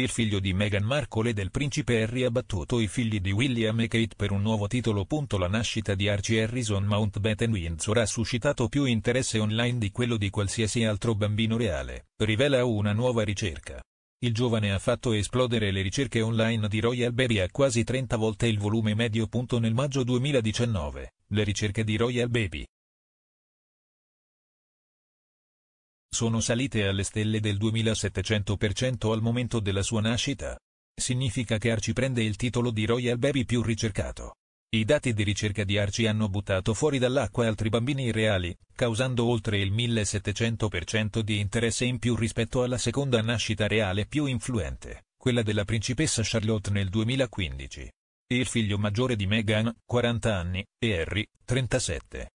Il figlio di Meghan Markle e del principe Harry ha battuto i figli di William e Kate per un nuovo titolo. La nascita di Archie Harrison Mountbatten Windsor ha suscitato più interesse online di quello di qualsiasi altro bambino reale, rivela una nuova ricerca. Il giovane ha fatto esplodere le ricerche online di Royal Baby a quasi 30 volte il volume medio. Nel maggio 2019, le ricerche di Royal Baby, sono salite alle stelle del 2700% al momento della sua nascita. Significa che Archie prende il titolo di Royal Baby più ricercato. I dati di ricerca di Archie hanno buttato fuori dall'acqua altri bambini reali, causando oltre il 1700% di interesse in più rispetto alla seconda nascita reale più influente, quella della principessa Charlotte nel 2015. Il figlio maggiore di Meghan, 40 anni, e Harry, 37,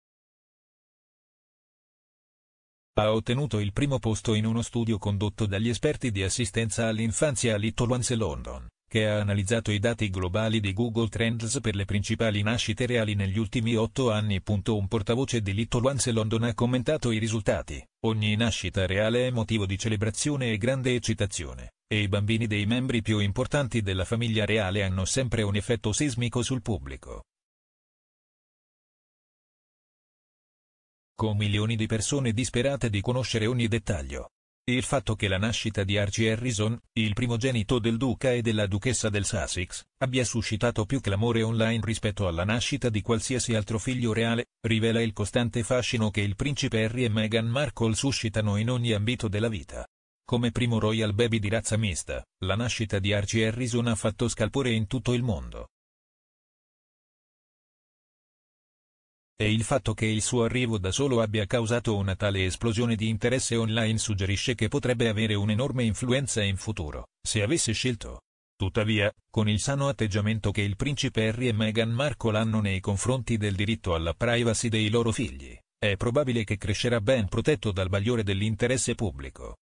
ha ottenuto il primo posto in uno studio condotto dagli esperti di assistenza all'infanzia a Little Ones London, che ha analizzato i dati globali di Google Trends per le principali nascite reali negli ultimi otto anni. Un portavoce di Little Ones London ha commentato i risultati. Ogni nascita reale è motivo di celebrazione e grande eccitazione, e i bambini dei membri più importanti della famiglia reale hanno sempre un effetto sismico sul pubblico. con milioni di persone disperate di conoscere ogni dettaglio. Il fatto che la nascita di Archie Harrison, il primogenito del duca e della duchessa del Sussex, abbia suscitato più clamore online rispetto alla nascita di qualsiasi altro figlio reale, rivela il costante fascino che il principe Harry e Meghan Markle suscitano in ogni ambito della vita. Come primo royal baby di razza mista, la nascita di Archie Harrison ha fatto scalpore in tutto il mondo. E il fatto che il suo arrivo da solo abbia causato una tale esplosione di interesse online suggerisce che potrebbe avere un'enorme influenza in futuro, se avesse scelto. Tuttavia, con il sano atteggiamento che il principe Harry e Meghan Markle hanno nei confronti del diritto alla privacy dei loro figli, è probabile che crescerà ben protetto dal bagliore dell'interesse pubblico.